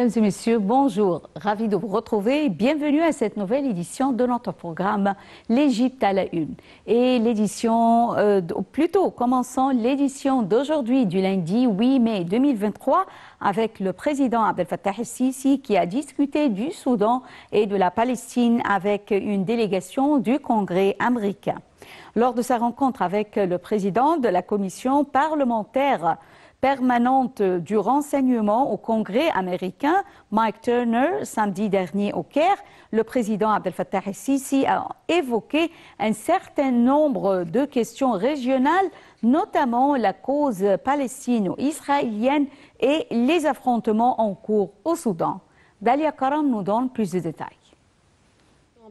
Mesdames et messieurs, bonjour. Ravi de vous retrouver bienvenue à cette nouvelle édition de notre programme L'Égypte à la une. Et l'édition, euh, plutôt commençons l'édition d'aujourd'hui du lundi 8 mai 2023 avec le président Abdel Fattah el-Sisi qui a discuté du Soudan et de la Palestine avec une délégation du Congrès américain. Lors de sa rencontre avec le président de la commission parlementaire permanente du renseignement au Congrès américain, Mike Turner, samedi dernier au Caire, le président Abdel Fattah el-Sisi a évoqué un certain nombre de questions régionales, notamment la cause palestino-israélienne et les affrontements en cours au Soudan. Dalia Karam nous donne plus de détails.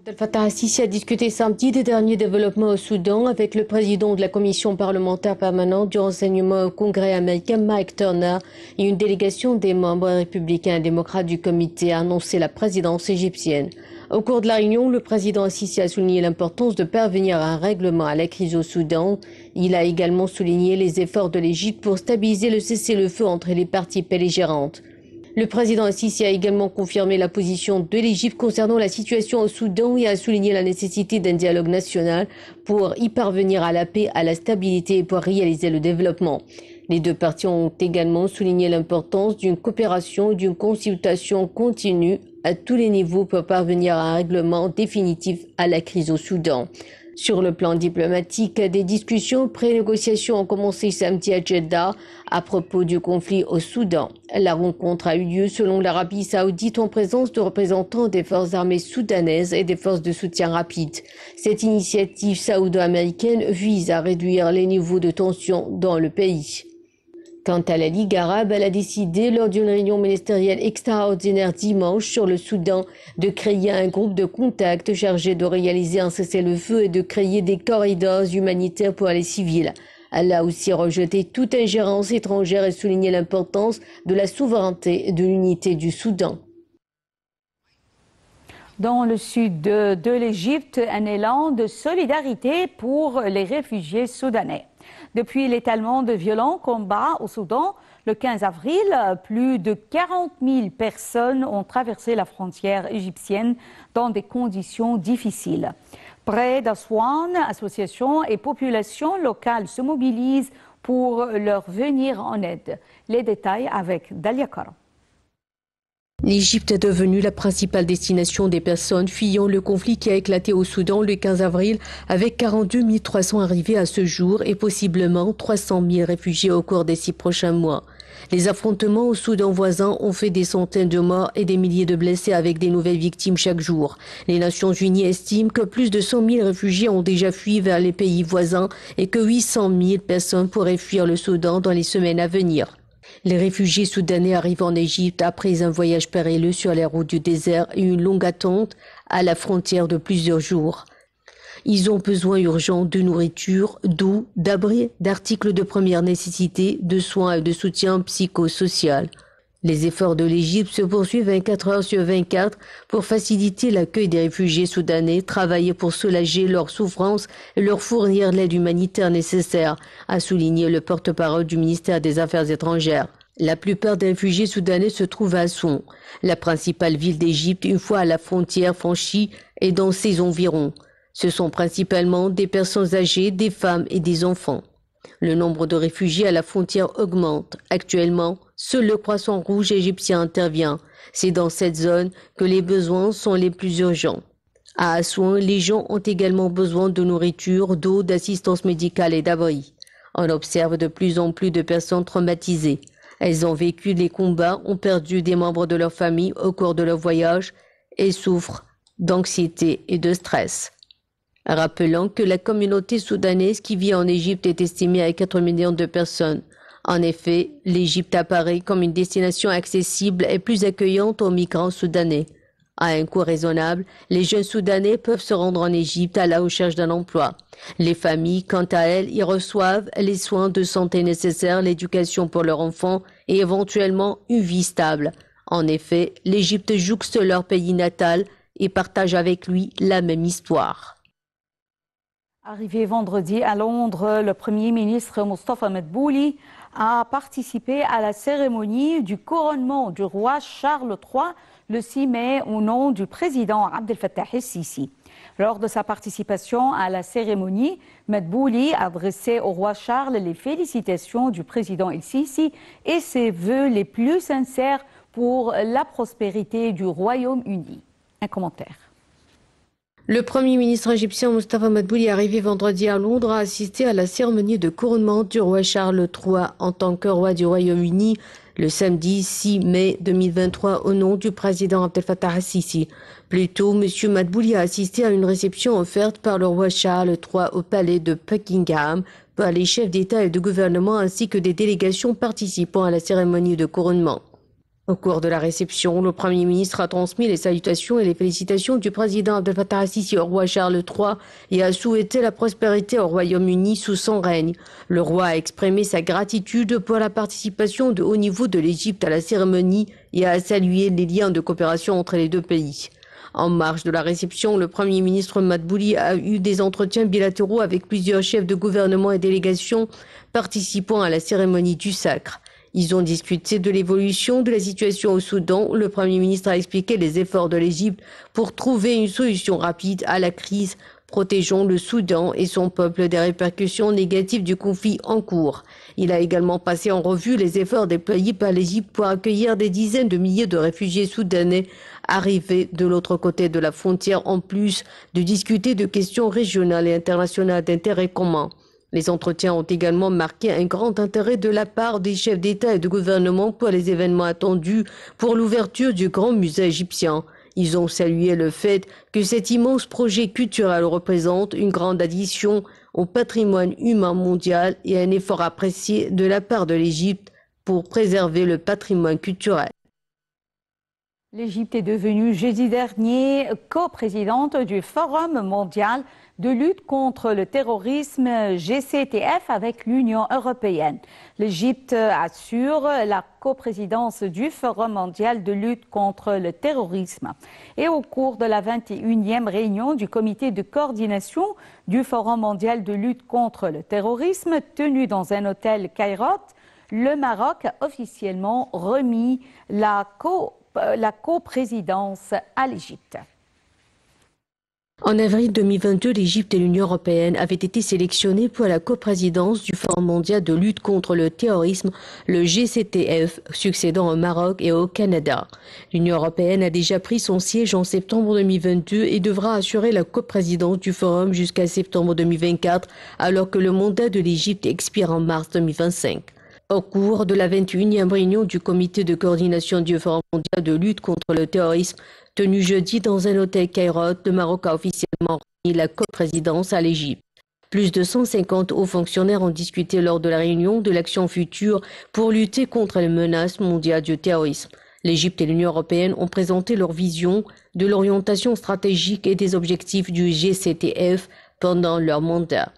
Abdel Assisi a discuté samedi des derniers développements au Soudan avec le président de la commission parlementaire permanente du renseignement au Congrès américain, Mike Turner, et une délégation des membres républicains et démocrates du comité a annoncé la présidence égyptienne. Au cours de la réunion, le président Assisi a souligné l'importance de parvenir à un règlement à la crise au Soudan. Il a également souligné les efforts de l'Égypte pour stabiliser le cessez-le-feu entre les parties belligérantes. Le président Assisi a également confirmé la position de l'Égypte concernant la situation au Soudan et a souligné la nécessité d'un dialogue national pour y parvenir à la paix, à la stabilité et pour réaliser le développement. Les deux parties ont également souligné l'importance d'une coopération et d'une consultation continue à tous les niveaux pour parvenir à un règlement définitif à la crise au Soudan. Sur le plan diplomatique, des discussions pré-négociations ont commencé samedi à Jeddah à propos du conflit au Soudan. La rencontre a eu lieu selon l'Arabie saoudite en présence de représentants des forces armées soudanaises et des forces de soutien rapide. Cette initiative saoudo-américaine vise à réduire les niveaux de tension dans le pays. Quant à la Ligue arabe, elle a décidé lors d'une réunion ministérielle extraordinaire dimanche sur le Soudan de créer un groupe de contact chargé de réaliser un cessez-le-feu et de créer des corridors humanitaires pour les civils. Elle a aussi rejeté toute ingérence étrangère et souligné l'importance de la souveraineté et de l'unité du Soudan. Dans le sud de, l'Égypte, un élan de solidarité pour les réfugiés soudanais depuis l'étalement de violents combats au Soudan. Le 15 avril, plus de 40 000 personnes ont traversé la frontière égyptienne dans des conditions difficiles. Près d'Aswan, associations et populations locales se mobilisent pour leur venir en aide. Les détails avec Dalia Karam. L'Égypte est devenue la principale destination des personnes fuyant le conflit qui a éclaté au Soudan le 15 avril avec 42 300 arrivés à ce jour et possiblement 300 000 réfugiés au cours des six prochains mois. Les affrontements au Soudan voisin ont fait des centaines de morts et des milliers de blessés avec des nouvelles victimes chaque jour. Les Nations Unies estiment que plus de 100 000 réfugiés ont déjà fui vers les pays voisins et que 800 000 personnes pourraient fuir le Soudan dans les semaines à venir. Les réfugiés soudanais arrivent en Égypte après un voyage périlleux sur les routes du désert et une longue attente à la frontière de plusieurs jours. Ils ont besoin urgent de nourriture, d'eau, d'abri, d'articles de première nécessité, de soins et de soutien psychosocial. Les efforts de l'Égypte se poursuivent 24 heures sur 24 pour faciliter l'accueil des réfugiés soudanais, travailler pour soulager leurs souffrances et leur fournir l'aide humanitaire nécessaire, a souligné le porte-parole du ministère des Affaires étrangères. La plupart des réfugiés soudanais se trouvent à Son, la principale ville d'Égypte une fois la frontière franchie et dans ses environs. Ce sont principalement des personnes âgées, des femmes et des enfants. Le nombre de réfugiés à la frontière augmente. Actuellement, Seul le croissant rouge égyptien intervient. C'est dans cette zone que les besoins sont les plus urgents. À Assouan, les gens ont également besoin de nourriture, d'eau, d'assistance médicale et d'abri. On observe de plus en plus de personnes traumatisées. Elles ont vécu des combats, ont perdu des membres de leur famille au cours de leur voyage et souffrent d'anxiété et de stress. Rappelons que la communauté soudanaise qui vit en Égypte est estimée à 4 millions de personnes. En effet, l'Égypte apparaît comme une destination accessible et plus accueillante aux migrants soudanais. À un coût raisonnable, les jeunes Soudanais peuvent se rendre en Égypte à la recherche d'un emploi. Les familles, quant à elles, y reçoivent les soins de santé nécessaires, l'éducation pour leurs enfants et éventuellement une vie stable. En effet, l'Égypte jouxte leur pays natal et partage avec lui la même histoire. Arrivé vendredi à Londres, le Premier ministre Moustapha Medbouli a participé à la cérémonie du couronnement du roi Charles III le 6 mai au nom du président Abdel Fattah el-Sisi. Lors de sa participation à la cérémonie, Madbouli a adressé au roi Charles les félicitations du président el-Sisi et ses vœux les plus sincères pour la prospérité du Royaume-Uni. Un commentaire. Le Premier ministre égyptien Mustafa Madbouli est arrivé vendredi à Londres à assister à la cérémonie de couronnement du roi Charles III en tant que roi du Royaume-Uni le samedi 6 mai 2023 au nom du président Abdel Fattah al-Sisi. Plus tôt, M. Madbouli a assisté à une réception offerte par le roi Charles III au palais de Buckingham par les chefs d'État et de gouvernement ainsi que des délégations participant à la cérémonie de couronnement. Au cours de la réception, le Premier ministre a transmis les salutations et les félicitations du président Abdel Fattah Sisi au roi Charles III et a souhaité la prospérité au Royaume-Uni sous son règne. Le roi a exprimé sa gratitude pour la participation de haut niveau de l'Égypte à la cérémonie et a salué les liens de coopération entre les deux pays. En marge de la réception, le Premier ministre Madbouli a eu des entretiens bilatéraux avec plusieurs chefs de gouvernement et délégations participant à la cérémonie du sacre. Ils ont discuté de l'évolution de la situation au Soudan. Le Premier ministre a expliqué les efforts de l'Égypte pour trouver une solution rapide à la crise, protégeant le Soudan et son peuple des répercussions négatives du conflit en cours. Il a également passé en revue les efforts déployés par l'Égypte pour accueillir des dizaines de milliers de réfugiés soudanais arrivés de l'autre côté de la frontière, en plus de discuter de questions régionales et internationales d'intérêt commun. Les entretiens ont également marqué un grand intérêt de la part des chefs d'État et de gouvernement pour les événements attendus pour l'ouverture du grand musée égyptien. Ils ont salué le fait que cet immense projet culturel représente une grande addition au patrimoine humain mondial et un effort apprécié de la part de l'Égypte pour préserver le patrimoine culturel. L'Égypte est devenue jeudi dernier coprésidente du Forum mondial de lutte contre le terrorisme GCTF avec l'Union européenne. L'Égypte assure la coprésidence du Forum mondial de lutte contre le terrorisme. Et au cours de la 21e réunion du comité de coordination du Forum mondial de lutte contre le terrorisme tenu dans un hôtel Cairo, le Maroc a officiellement remis la co euh, la coprésidence à l'Égypte. En avril 2022, l'Égypte et l'Union européenne avaient été sélectionnées pour la coprésidence du Forum mondial de lutte contre le terrorisme, le GCTF, succédant au Maroc et au Canada. L'Union européenne a déjà pris son siège en septembre 2022 et devra assurer la coprésidence du Forum jusqu'à septembre 2024, alors que le mandat de l'Égypte expire en mars 2025. Au cours de la 21e réunion du comité de coordination du Forum mondial de lutte contre le terrorisme, tenu jeudi dans un hôtel Cairo le Maroc a officiellement remis la co-présidence à l'Égypte. Plus de 150 hauts fonctionnaires ont discuté lors de la réunion de l'action future pour lutter contre les menaces mondiales du terrorisme. L'Égypte et l'Union européenne ont présenté leur vision de l'orientation stratégique et des objectifs du GCTF pendant leur mandat.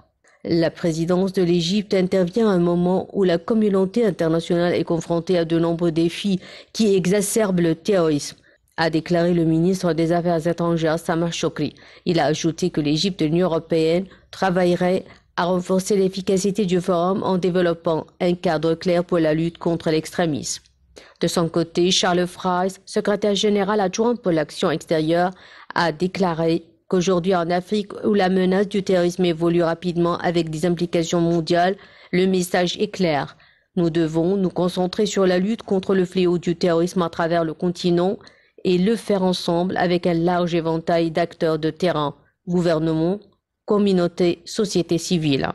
La présidence de l'Égypte intervient à un moment où la communauté internationale est confrontée à de nombreux défis qui exacerbent le terrorisme a déclaré le ministre des Affaires étrangères Samar Chokri. Il a ajouté que l'Égypte de l'Union européenne travaillerait à renforcer l'efficacité du forum en développant un cadre clair pour la lutte contre l'extrémisme. De son côté, Charles Fries, secrétaire général adjoint pour l'action extérieure, a déclaré qu'aujourd'hui en Afrique, où la menace du terrorisme évolue rapidement avec des implications mondiales, le message est clair. Nous devons nous concentrer sur la lutte contre le fléau du terrorisme à travers le continent et le faire ensemble avec un large éventail d'acteurs de terrain, gouvernements, communautés, société civile.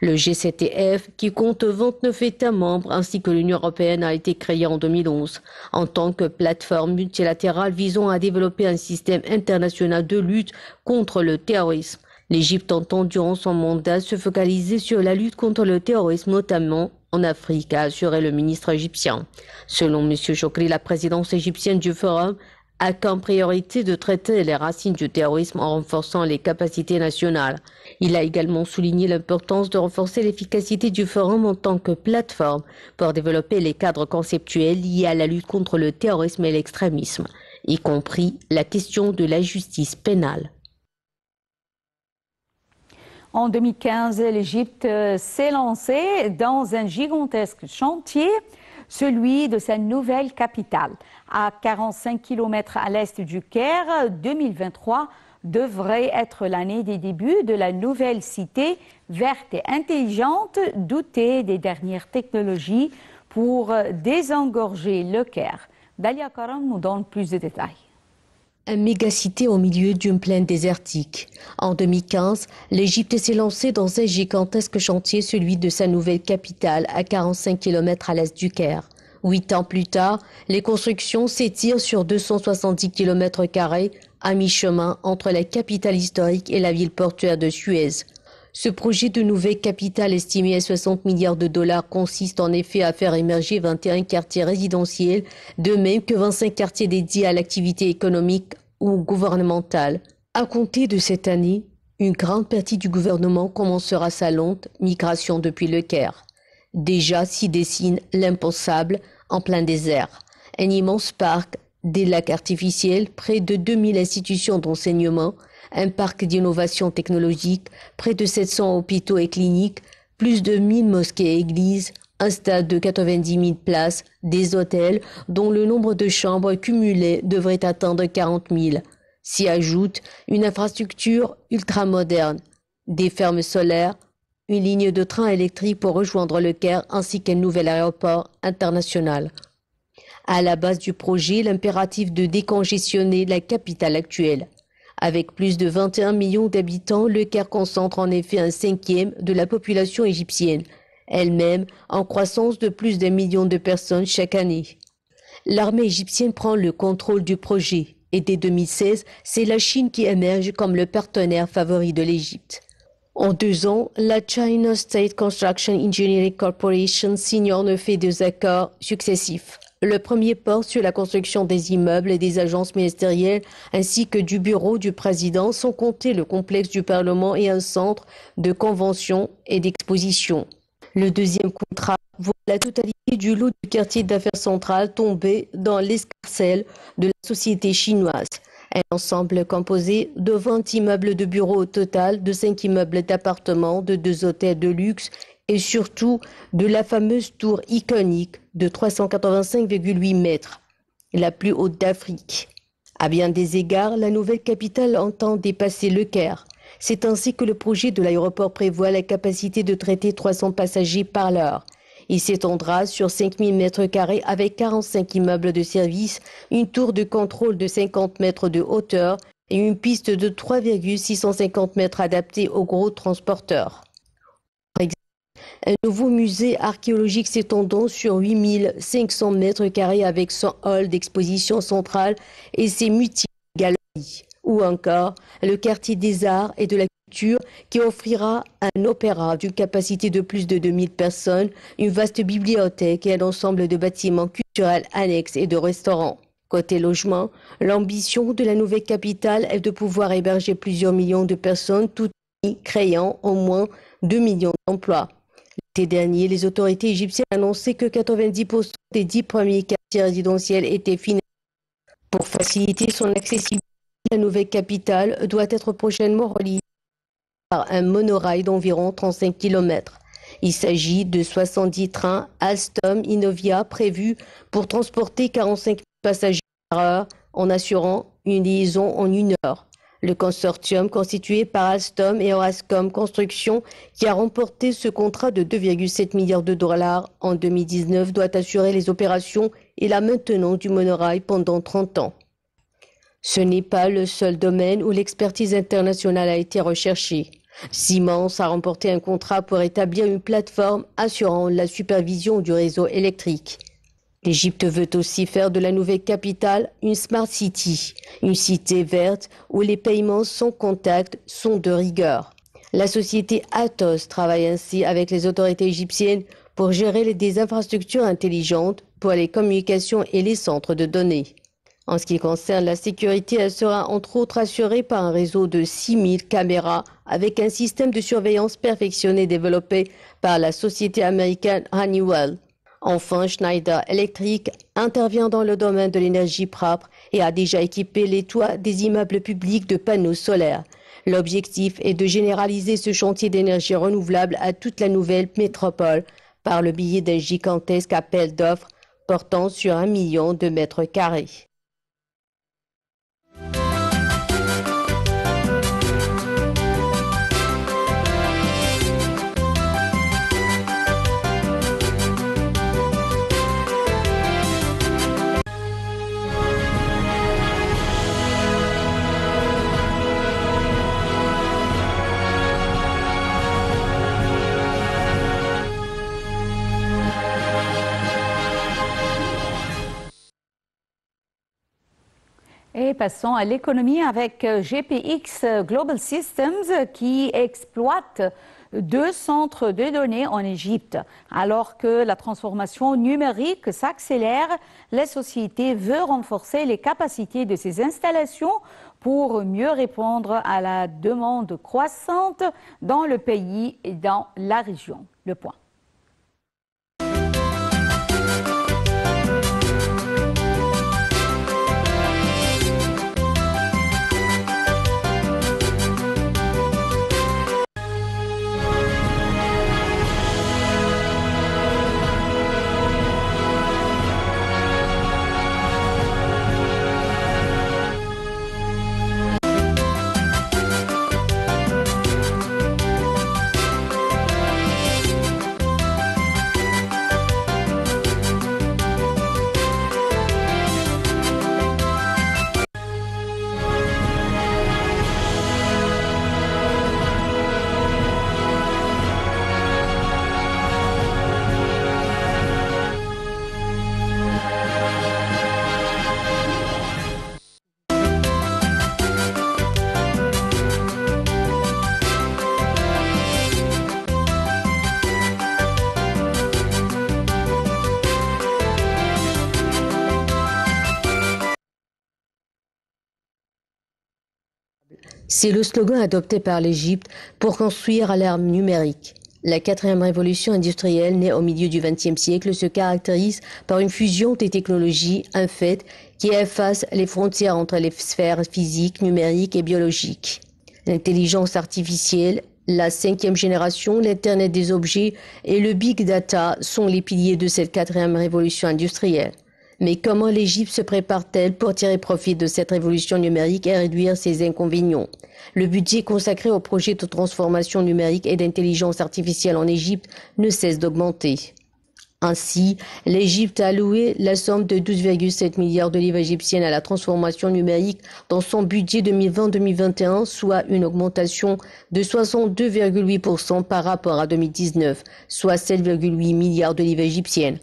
Le GCTF, qui compte 29 États membres ainsi que l'Union européenne, a été créé en 2011 en tant que plateforme multilatérale visant à développer un système international de lutte contre le terrorisme. L'Égypte entend durant son mandat se focaliser sur la lutte contre le terrorisme, notamment en Afrique, a assuré le ministre égyptien. Selon M. Chokri, la présidence égyptienne du Forum a comme priorité de traiter les racines du terrorisme en renforçant les capacités nationales. Il a également souligné l'importance de renforcer l'efficacité du forum en tant que plateforme pour développer les cadres conceptuels liés à la lutte contre le terrorisme et l'extrémisme, y compris la question de la justice pénale. En 2015, l'Égypte euh, s'est lancée dans un gigantesque chantier celui de sa nouvelle capitale. À 45 km à l'est du Caire, 2023 devrait être l'année des débuts de la nouvelle cité verte et intelligente dotée des dernières technologies pour désengorger le Caire. Dalia Karam nous donne plus de détails un mégacité au milieu d'une plaine désertique. En 2015, l'Égypte s'est lancée dans un gigantesque chantier, celui de sa nouvelle capitale, à 45 km à l'est du Caire. Huit ans plus tard, les constructions s'étirent sur 270 km, à mi-chemin entre la capitale historique et la ville portuaire de Suez. Ce projet de nouvelle capitale estimé à 60 milliards de dollars consiste en effet à faire émerger 21 quartiers résidentiels, de même que 25 quartiers dédiés à l'activité économique ou gouvernementale. À compter de cette année, une grande partie du gouvernement commencera sa lente migration depuis le Caire. Déjà s'y dessine l'impensable en plein désert, un immense parc des lacs artificiels, près de 2000 institutions d'enseignement, un parc d'innovation technologique, près de 700 hôpitaux et cliniques, plus de 1000 mosquées et églises, un stade de 90 000 places, des hôtels dont le nombre de chambres cumulées devrait atteindre 40 000. S'y ajoute une infrastructure ultramoderne, des fermes solaires, une ligne de train électrique pour rejoindre le Caire ainsi qu'un nouvel aéroport international. À la base du projet, l'impératif de décongestionner la capitale actuelle. Avec plus de 21 millions d'habitants, le Caire concentre en effet un cinquième de la population égyptienne, elle-même en croissance de plus d'un million de personnes chaque année. L'armée égyptienne prend le contrôle du projet et dès 2016, c'est la Chine qui émerge comme le partenaire favori de l'Égypte. En deux ans, la China State Construction Engineering Corporation signe en fait deux accords successifs. Le premier porte sur la construction des immeubles et des agences ministérielles ainsi que du bureau du président, sans compter le complexe du Parlement et un centre de convention et d'exposition. Le deuxième contrat voit la totalité du lot du quartier d'affaires centrales tomber dans l'escarcelle de la société chinoise. Un ensemble composé de 20 immeubles de bureaux au total, de 5 immeubles d'appartements, de 2 hôtels de luxe et surtout de la fameuse tour iconique de 385,8 mètres, la plus haute d'Afrique. À bien des égards, la nouvelle capitale entend dépasser le Caire. C'est ainsi que le projet de l'aéroport prévoit la capacité de traiter 300 passagers par l'heure. Il s'étendra sur 5000 mètres carrés avec 45 immeubles de service, une tour de contrôle de 50 mètres de hauteur et une piste de 3,650 mètres adaptée aux gros transporteurs. Un nouveau musée archéologique s'étendant sur 8500 mètres carrés avec son hall d'exposition centrale et ses multiples galeries. Ou encore le quartier des arts et de la culture qui offrira un opéra d'une capacité de plus de 2000 personnes, une vaste bibliothèque et un ensemble de bâtiments culturels annexes et de restaurants. Côté logement, l'ambition de la nouvelle capitale est de pouvoir héberger plusieurs millions de personnes, tout en créant au moins 2 millions d'emplois dernier, les autorités égyptiennes annonçaient que 90% des dix premiers quartiers résidentiels étaient finis. Pour faciliter son accessibilité, la nouvelle capitale doit être prochainement reliée par un monorail d'environ 35 km. Il s'agit de 70 trains Alstom Innovia prévus pour transporter 45 000 passagers par heure en assurant une liaison en une heure. Le consortium constitué par Alstom et Orascom Construction, qui a remporté ce contrat de 2,7 milliards de dollars en 2019, doit assurer les opérations et la maintenance du monorail pendant 30 ans. Ce n'est pas le seul domaine où l'expertise internationale a été recherchée. Siemens a remporté un contrat pour établir une plateforme assurant la supervision du réseau électrique. L'Égypte veut aussi faire de la nouvelle capitale une Smart City, une cité verte où les paiements sans contact sont de rigueur. La société Atos travaille ainsi avec les autorités égyptiennes pour gérer des infrastructures intelligentes pour les communications et les centres de données. En ce qui concerne la sécurité, elle sera entre autres assurée par un réseau de 6000 caméras avec un système de surveillance perfectionné développé par la société américaine Honeywell. Enfin, Schneider Electric intervient dans le domaine de l'énergie propre et a déjà équipé les toits des immeubles publics de panneaux solaires. L'objectif est de généraliser ce chantier d'énergie renouvelable à toute la nouvelle métropole par le biais d'un gigantesque appel d'offres portant sur un million de mètres carrés. passons à l'économie avec euh, GPX euh, Global Systems euh, qui exploite deux centres de données en Égypte. Alors que la transformation numérique s'accélère, la société veut renforcer les capacités de ses installations pour mieux répondre à la demande croissante dans le pays et dans la région. Le point. C'est le slogan adopté par l'Égypte pour construire l'arme l'ère numérique. La quatrième révolution industrielle née au milieu du XXe siècle se caractérise par une fusion des technologies, un fait qui efface les frontières entre les sphères physiques, numériques et biologiques. L'intelligence artificielle, la cinquième génération, l'Internet des objets et le Big Data sont les piliers de cette quatrième révolution industrielle. Mais comment l'Égypte se prépare-t-elle pour tirer profit de cette révolution numérique et réduire ses inconvénients Le budget consacré aux projets de transformation numérique et d'intelligence artificielle en Égypte ne cesse d'augmenter. Ainsi, l'Égypte a alloué la somme de 12,7 milliards de livres égyptiennes à la transformation numérique dans son budget 2020-2021, soit une augmentation de 62,8% par rapport à 2019, soit 7,8 milliards de livres égyptiennes.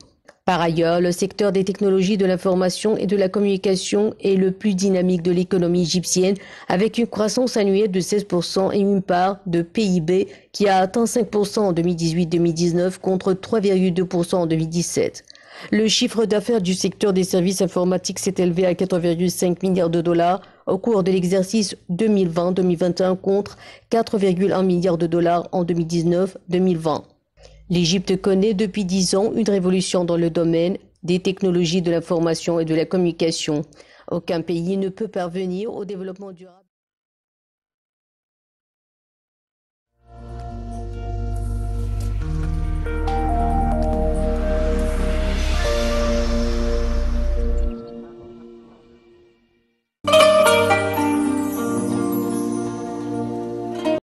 Par ailleurs, le secteur des technologies de l'information et de la communication est le plus dynamique de l'économie égyptienne, avec une croissance annuelle de 16% et une part de PIB qui a atteint 5% en 2018-2019 contre 3,2% en 2017. Le chiffre d'affaires du secteur des services informatiques s'est élevé à 4,5 milliards de dollars au cours de l'exercice 2020-2021 contre 4,1 milliards de dollars en 2019-2020. L'Égypte connaît depuis dix ans une révolution dans le domaine des technologies de l'information et de la communication. Aucun pays ne peut parvenir au développement durable.